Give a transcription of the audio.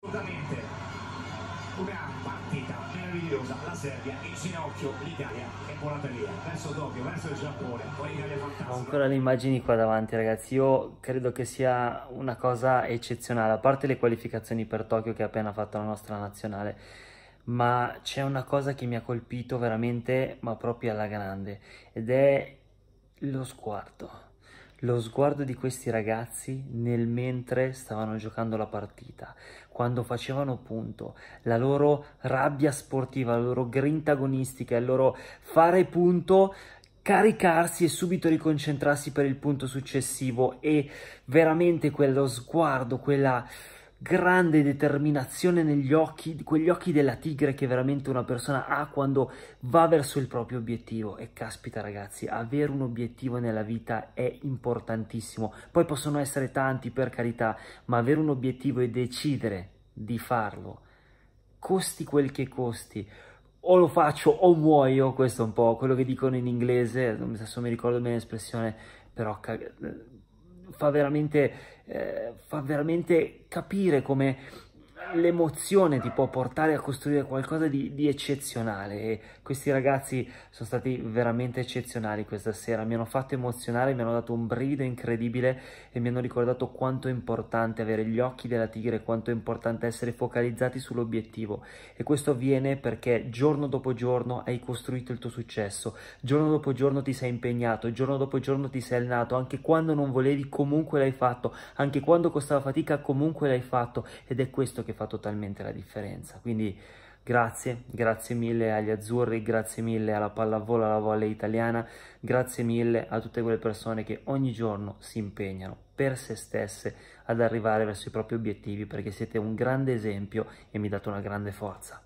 Assolutamente una partita meravigliosa, la Serbia in ginocchio, l'Italia è volata via, verso Tokyo, verso il Giappone, con l'Italia fantastica. ancora le immagini qua davanti ragazzi, io credo che sia una cosa eccezionale, a parte le qualificazioni per Tokyo che ha appena fatto la nostra nazionale, ma c'è una cosa che mi ha colpito veramente, ma proprio alla grande, ed è lo squarto lo sguardo di questi ragazzi nel mentre stavano giocando la partita, quando facevano punto, la loro rabbia sportiva, la loro grinta agonistica, il loro fare punto, caricarsi e subito riconcentrarsi per il punto successivo e veramente quello sguardo, quella grande determinazione negli occhi, quegli occhi della tigre che veramente una persona ha quando va verso il proprio obiettivo. E caspita ragazzi, avere un obiettivo nella vita è importantissimo. Poi possono essere tanti per carità, ma avere un obiettivo e decidere di farlo, costi quel che costi, o lo faccio o muoio, questo è un po' quello che dicono in inglese, adesso mi ricordo bene l'espressione, però fa veramente, eh, fa veramente capire come l'emozione ti può portare a costruire qualcosa di, di, eccezionale e questi ragazzi sono stati veramente eccezionali questa sera, mi hanno fatto emozionare, mi hanno dato un brido incredibile e mi hanno ricordato quanto è importante avere gli occhi della tigre, quanto è importante essere focalizzati sull'obiettivo e questo avviene perché giorno dopo giorno hai costruito il tuo successo, giorno dopo giorno ti sei impegnato, giorno dopo giorno ti sei allenato, anche quando non volevi comunque l'hai fatto, anche quando costava fatica comunque l'hai fatto ed è questo che fa totalmente la differenza. Quindi grazie, grazie mille agli azzurri, grazie mille alla pallavolo, alla volley italiana, grazie mille a tutte quelle persone che ogni giorno si impegnano per se stesse ad arrivare verso i propri obiettivi perché siete un grande esempio e mi date una grande forza.